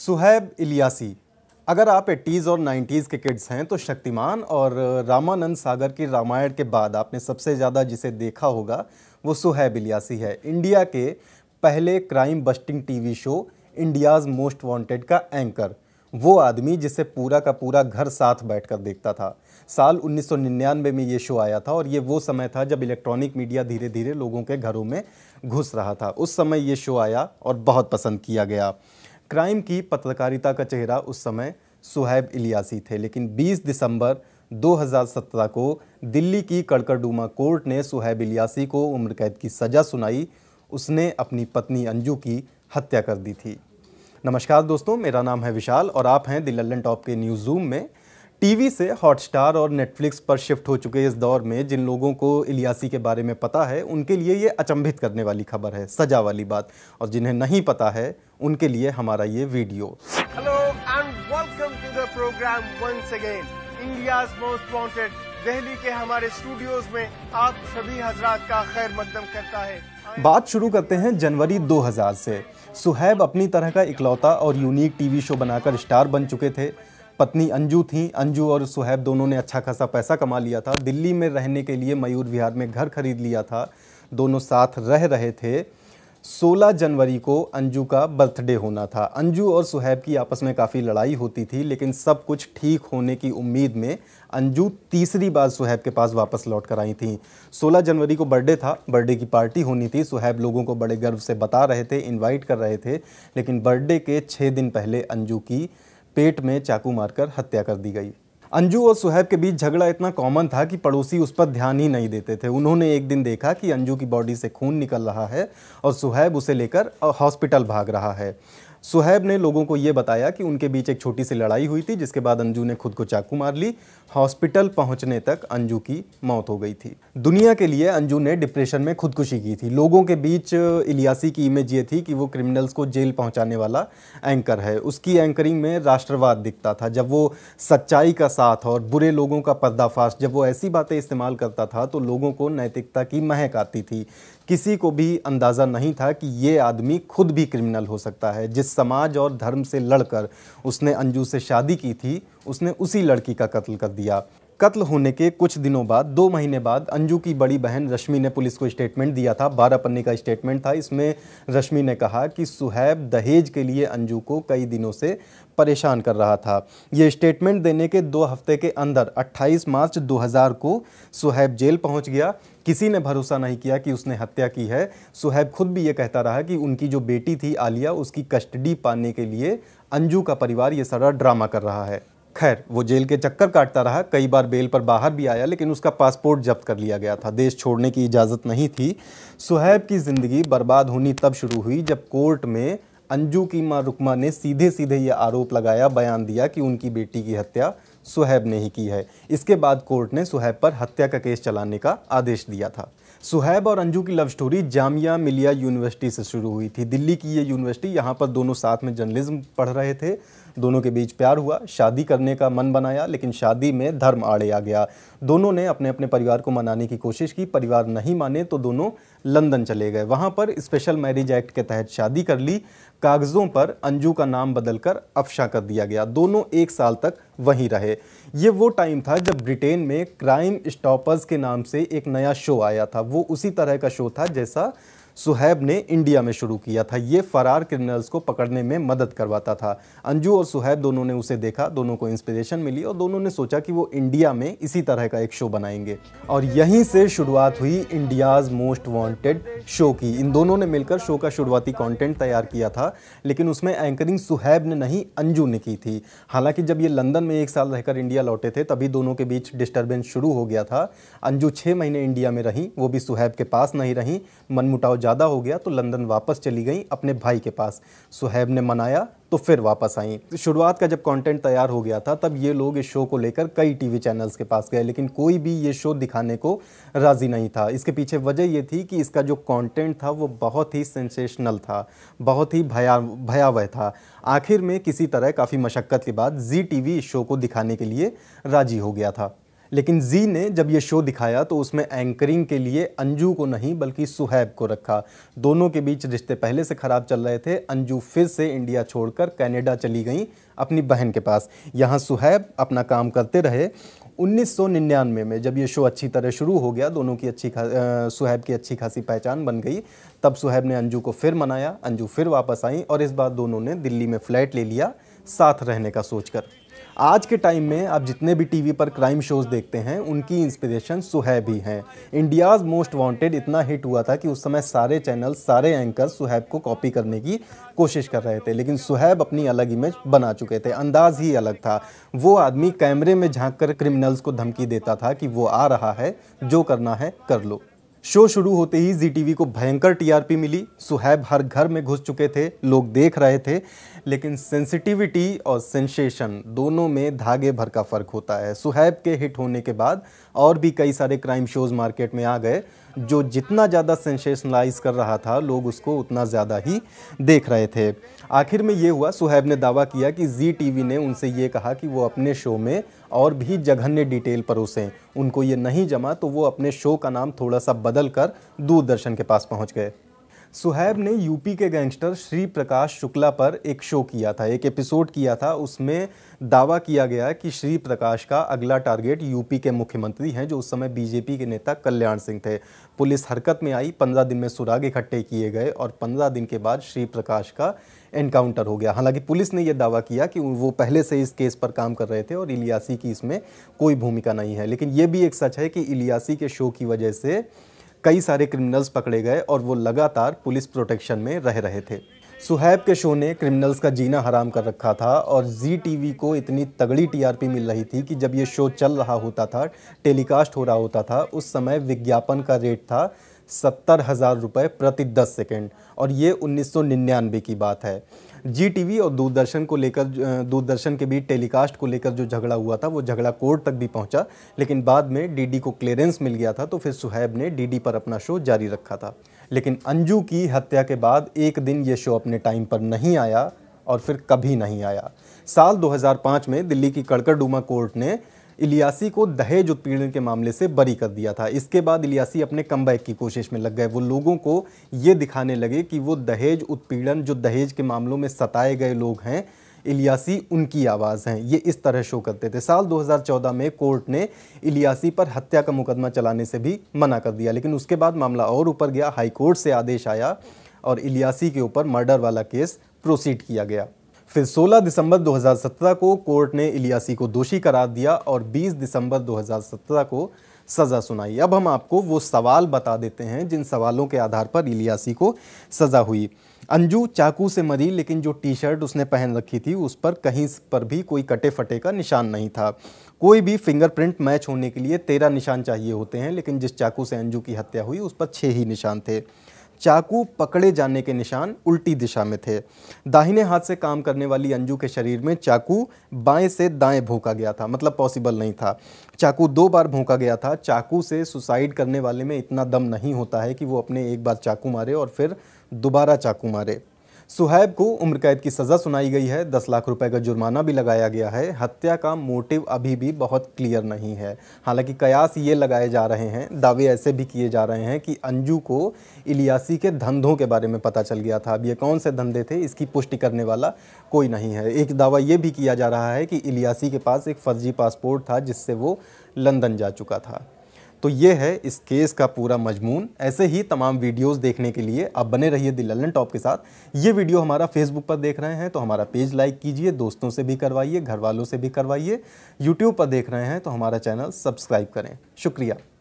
सुहैब इलियासी अगर आप एटीज़ और नाइन्टीज़ के किड्स हैं तो शक्तिमान और रामानंद सागर की रामायण के बाद आपने सबसे ज़्यादा जिसे देखा होगा वो सुहैब इलियासी है इंडिया के पहले crime busting TV show India's most wanted का एंकर वो आदमी जिसे पूरा का पूरा घर साथ बैठकर देखता था साल 1999 में ये शो आया था और ये वो समय था जब इलेक्ट्रॉनिक मीडिया धीरे धीरे लोगों के घरों में घुस रहा था उस समय ये शो आया और बहुत पसंद किया गया क्राइम की पत्रकारिता का चेहरा उस समय सुहैब इलियासी थे लेकिन 20 दिसंबर 2017 को दिल्ली की कड़कड़डूमा कोर्ट ने सुहैब इलियासी को उम्र कैद की सज़ा सुनाई उसने अपनी पत्नी अंजू की हत्या कर दी थी नमस्कार दोस्तों मेरा नाम है विशाल और आप हैं दिल लल्लन टॉप के न्यूज़ रूम में टीवी से हॉटस्टार और नेटफ्लिक्स पर शिफ्ट हो चुके इस दौर में जिन लोगों को इलियासी के बारे में पता है उनके लिए ये अचंभित करने वाली खबर है सजा वाली बात और जिन्हें नहीं पता है उनके लिए हमारा ये video hello and welcome to the program once again India most wanted Delhi के हमारे स्टूडियोज में आप सभी हजरात का खैर मकदम करता है बात शुरू करते हैं जनवरी 2000 से सुहैब अपनी तरह का इकलौता और यूनिक टीवी शो बनाकर स्टार बन चुके थे पत्नी अंजू थी अंजू और सुहैब दोनों ने अच्छा खासा पैसा कमा लिया था दिल्ली में रहने के लिए मयूर विहार में घर खरीद लिया था दोनों साथ रह रहे थे 16 जनवरी को अंजू का बर्थडे होना था अंजू और सुहैब की आपस में काफ़ी लड़ाई होती थी लेकिन सब कुछ ठीक होने की उम्मीद में अंजू तीसरी बार सुहैब के पास वापस लौट कर आई थी 16 जनवरी को बर्थडे था बर्थडे की पार्टी होनी थी सुहैब लोगों को बड़े गर्व से बता रहे थे इनवाइट कर रहे थे लेकिन बर्थडे के छः दिन पहले अंजू की पेट में चाकू मारकर हत्या कर दी गई अंजू और सुहैब के बीच झगड़ा इतना कॉमन था कि पड़ोसी उस पर ध्यान ही नहीं देते थे उन्होंने एक दिन देखा कि अंजू की बॉडी से खून निकल रहा है और सुहैब उसे लेकर हॉस्पिटल भाग रहा है सुहैब ने लोगों को ये बताया कि उनके बीच एक छोटी सी लड़ाई हुई थी जिसके बाद अंजू ने खुद को चाकू मार ली हॉस्पिटल पहुंचने तक अंजू की मौत हो गई थी दुनिया के लिए अंजू ने डिप्रेशन में खुदकुशी की थी लोगों के बीच इलियासी की इमेज ये थी कि वो क्रिमिनल्स को जेल पहुंचाने वाला एंकर है उसकी एंकरिंग में राष्ट्रवाद दिखता था जब वो सच्चाई का साथ और बुरे लोगों का पर्दाफाश जब वो ऐसी बातें इस्तेमाल करता था तो लोगों को नैतिकता की महक आती थी किसी को भी अंदाज़ा नहीं था कि ये आदमी खुद भी क्रिमिनल हो सकता है जिस समाज और धर्म से लड़कर उसने अंजू से शादी की थी उसने उसी लड़की का कत्ल कर दिया कत्ल होने के कुछ दिनों बाद दो महीने बाद अंजू की बड़ी बहन रश्मि ने पुलिस को स्टेटमेंट दिया था बारह पन्ने का स्टेटमेंट था इसमें रश्मि ने कहा कि सुहैब दहेज के लिए अंजू को कई दिनों से परेशान कर रहा था ये स्टेटमेंट देने के दो हफ्ते के अंदर 28 मार्च 2000 को सुहैब जेल पहुंच गया किसी ने भरोसा नहीं किया कि उसने हत्या की है सुहैब खुद भी ये कहता रहा कि उनकी जो बेटी थी आलिया उसकी कस्टडी पाने के लिए अंजू का परिवार ये सारा ड्रामा कर रहा है खैर वो जेल के चक्कर काटता रहा कई बार बेल पर बाहर भी आया लेकिन उसका पासपोर्ट जब्त कर लिया गया था देश छोड़ने की इजाज़त नहीं थी सुहैब की ज़िंदगी बर्बाद होनी तब शुरू हुई जब कोर्ट में अंजू की मां रुकमा ने सीधे सीधे ये आरोप लगाया बयान दिया कि उनकी बेटी की हत्या सुहैब ने ही की है इसके बाद कोर्ट ने सुहैब पर हत्या का केस चलाने का आदेश दिया था सुहैब और अंजू की लव स्टोरी जामिया मिलिया यूनिवर्सिटी से शुरू हुई थी दिल्ली की ये यूनिवर्सिटी यहाँ पर दोनों साथ में जर्नलिज्म पढ़ रहे थे दोनों के बीच प्यार हुआ शादी करने का मन बनाया लेकिन शादी में धर्म आड़े आ गया दोनों ने अपने अपने परिवार को मनाने की कोशिश की परिवार नहीं माने तो दोनों लंदन चले गए वहाँ पर स्पेशल मैरिज एक्ट के तहत शादी कर ली कागज़ों पर अंजू का नाम बदलकर अफशा कर दिया गया दोनों एक साल तक वहीं रहे ये वो टाइम था जब ब्रिटेन में क्राइम स्टॉपर्स के नाम से एक नया शो आया था वो उसी तरह का शो था जैसा सुहैब ने इंडिया में शुरू किया था ये फरार क्रिमिनल्स को पकड़ने में मदद करवाता था अंजू और सुहैब दोनों ने उसे देखा दोनों को इंस्पिरेशन मिली और दोनों ने सोचा कि वो इंडिया में इसी तरह का एक शो बनाएंगे और यहीं से शुरुआत हुई इंडियाज़ मोस्ट वांटेड शो की इन दोनों ने मिलकर शो का शुरुआती कॉन्टेंट तैयार किया था लेकिन उसमें एंकरिंग सुहैब ने नहीं अंजू ने की थी हालांकि जब ये लंदन में एक साल रहकर इंडिया लौटे थे तभी दोनों के बीच डिस्टर्बेंस शुरू हो गया था अंजू छः महीने इंडिया में रहीं वो भी सुहैब के पास नहीं रहीं मनमुटाव ज़्यादा हो गया तो लंदन वापस चली गई अपने भाई के पास सुहैब ने मनाया तो फिर वापस आई शुरुआत का जब कंटेंट तैयार हो गया था तब ये लोग इस शो को लेकर कई टीवी चैनल्स के पास गए लेकिन कोई भी ये शो दिखाने को राज़ी नहीं था इसके पीछे वजह ये थी कि इसका जो कंटेंट था वो बहुत ही सेंसेशनल था बहुत ही भया भयावह था आखिर में किसी तरह काफ़ी मशक्क़त के बाद जी टी इस शो को दिखाने के लिए राज़ी हो गया था लेकिन जी ने जब ये शो दिखाया तो उसमें एंकरिंग के लिए अंजू को नहीं बल्कि सुहैब को रखा दोनों के बीच रिश्ते पहले से ख़राब चल रहे थे अंजू फिर से इंडिया छोड़कर कनाडा चली गई अपनी बहन के पास यहाँ सुहैब अपना काम करते रहे 1999 में जब ये शो अच्छी तरह शुरू हो गया दोनों की अच्छी खा सुहैब की अच्छी खासी पहचान बन गई तब सुहैब ने अंजू को फिर मनाया अंजू फिर वापस आई और इस बार दोनों ने दिल्ली में फ्लैट ले लिया साथ रहने का सोचकर आज के टाइम में आप जितने भी टीवी पर क्राइम शोज़ देखते हैं उनकी इंस्पिरेशन सुहैब ही हैं इंडियाज़ मोस्ट वांटेड इतना हिट हुआ था कि उस समय सारे चैनल सारे एंकर सुहैब को कॉपी करने की कोशिश कर रहे थे लेकिन सुहैब अपनी अलग इमेज बना चुके थे अंदाज ही अलग था वो आदमी कैमरे में झांक कर क्रिमिनल्स को धमकी देता था कि वो आ रहा है जो करना है कर लो शो शुरू होते ही जी टीवी को भयंकर टीआरपी मिली सुहैब हर घर में घुस चुके थे लोग देख रहे थे लेकिन सेंसिटिविटी और सेंसेशन दोनों में धागे भर का फ़र्क होता है सुहैब के हिट होने के बाद और भी कई सारे क्राइम शोज़ मार्केट में आ गए जो जितना ज़्यादा सेंसेशनलाइज कर रहा था लोग उसको उतना ज़्यादा ही देख रहे थे आखिर में ये हुआ सुहैब ने दावा किया कि जी टी ने उनसे ये कहा कि वो अपने शो में और भी जघन्य डिटेल परोसें उनको ये नहीं जमा तो वो अपने शो का नाम थोड़ा सा बदल कर दूरदर्शन के पास पहुँच गए सुहैब ने यूपी के गैंगस्टर श्री प्रकाश शुक्ला पर एक शो किया था एक एपिसोड किया था उसमें दावा किया गया कि श्री प्रकाश का अगला टारगेट यूपी के मुख्यमंत्री हैं जो उस समय बीजेपी के नेता कल्याण सिंह थे पुलिस हरकत में आई पंद्रह दिन में सुराग इकट्ठे किए गए और पंद्रह दिन के बाद श्री प्रकाश का एनकाउंटर हो गया हालांकि पुलिस ने यह दावा किया कि वो पहले से इस केस पर काम कर रहे थे और इलियासी की इसमें कोई भूमिका नहीं है लेकिन ये भी एक सच है कि इलियासी के शो की वजह से कई सारे क्रिमिनल्स पकड़े गए और वो लगातार पुलिस प्रोटेक्शन में रह रहे थे सुहैब के शो ने क्रिमिनल्स का जीना हराम कर रखा था और जी टीवी को इतनी तगड़ी टीआरपी मिल रही थी कि जब ये शो चल रहा होता था टेलीकास्ट हो रहा होता था उस समय विज्ञापन का रेट था सत्तर हज़ार रुपये प्रति दस सेकेंड और ये उन्नीस की बात है जी टी और दूरदर्शन को लेकर दूरदर्शन के बीच टेलीकास्ट को लेकर जो झगड़ा हुआ था वो झगड़ा कोर्ट तक भी पहुंचा लेकिन बाद में डीडी को क्लियरेंस मिल गया था तो फिर सुहैब ने डीडी पर अपना शो जारी रखा था लेकिन अंजू की हत्या के बाद एक दिन ये शो अपने टाइम पर नहीं आया और फिर कभी नहीं आया साल 2005 में दिल्ली की कड़कड़ूमा कोर्ट ने इलियासी को दहेज उत्पीड़न के मामले से बरी कर दिया था इसके बाद इलियासी अपने कम की कोशिश में लग गए वो लोगों को ये दिखाने लगे कि वो दहेज उत्पीड़न जो दहेज के मामलों में सताए गए लोग हैं इलियासी उनकी आवाज़ हैं ये इस तरह शो करते थे साल 2014 में कोर्ट ने इलियासी पर हत्या का मुकदमा चलाने से भी मना कर दिया लेकिन उसके बाद मामला और ऊपर गया हाईकोर्ट से आदेश आया और इलियासी के ऊपर मर्डर वाला केस प्रोसीड किया गया फिर 16 दिसंबर 2017 को कोर्ट ने इलियासी को दोषी करार दिया और 20 दिसंबर 2017 को सज़ा सुनाई अब हम आपको वो सवाल बता देते हैं जिन सवालों के आधार पर इलियासी को सज़ा हुई अंजू चाकू से मरी लेकिन जो टी शर्ट उसने पहन रखी थी उस पर कहीं पर भी कोई कटे फटे का निशान नहीं था कोई भी फिंगरप्रिंट मैच होने के लिए तेरह निशान चाहिए होते हैं लेकिन जिस चाकू से अंजू की हत्या हुई उस पर छः ही निशान थे चाकू पकड़े जाने के निशान उल्टी दिशा में थे दाहिने हाथ से काम करने वाली अंजू के शरीर में चाकू बाएं से दाएं भोंका गया था मतलब पॉसिबल नहीं था चाकू दो बार भूका गया था चाकू से सुसाइड करने वाले में इतना दम नहीं होता है कि वो अपने एक बार चाकू मारे और फिर दोबारा चाकू मारे सुहैब को उम्र कैद की सज़ा सुनाई गई है दस लाख रुपए का जुर्माना भी लगाया गया है हत्या का मोटिव अभी भी बहुत क्लियर नहीं है हालांकि कयास ये लगाए जा रहे हैं दावे ऐसे भी किए जा रहे हैं कि अंजू को इलियासी के धंधों के बारे में पता चल गया था अब ये कौन से धंधे थे इसकी पुष्टि करने वाला कोई नहीं है एक दावा ये भी किया जा रहा है कि इलियासी के पास एक फर्जी पासपोर्ट था जिससे वो लंदन जा चुका था तो ये है इस केस का पूरा मजमून ऐसे ही तमाम वीडियोस देखने के लिए आप बने रहिए दिल लल्लन टॉप के साथ ये वीडियो हमारा फेसबुक पर देख रहे हैं तो हमारा पेज लाइक कीजिए दोस्तों से भी करवाइए घर वालों से भी करवाइए यूट्यूब पर देख रहे हैं तो हमारा चैनल सब्सक्राइब करें शुक्रिया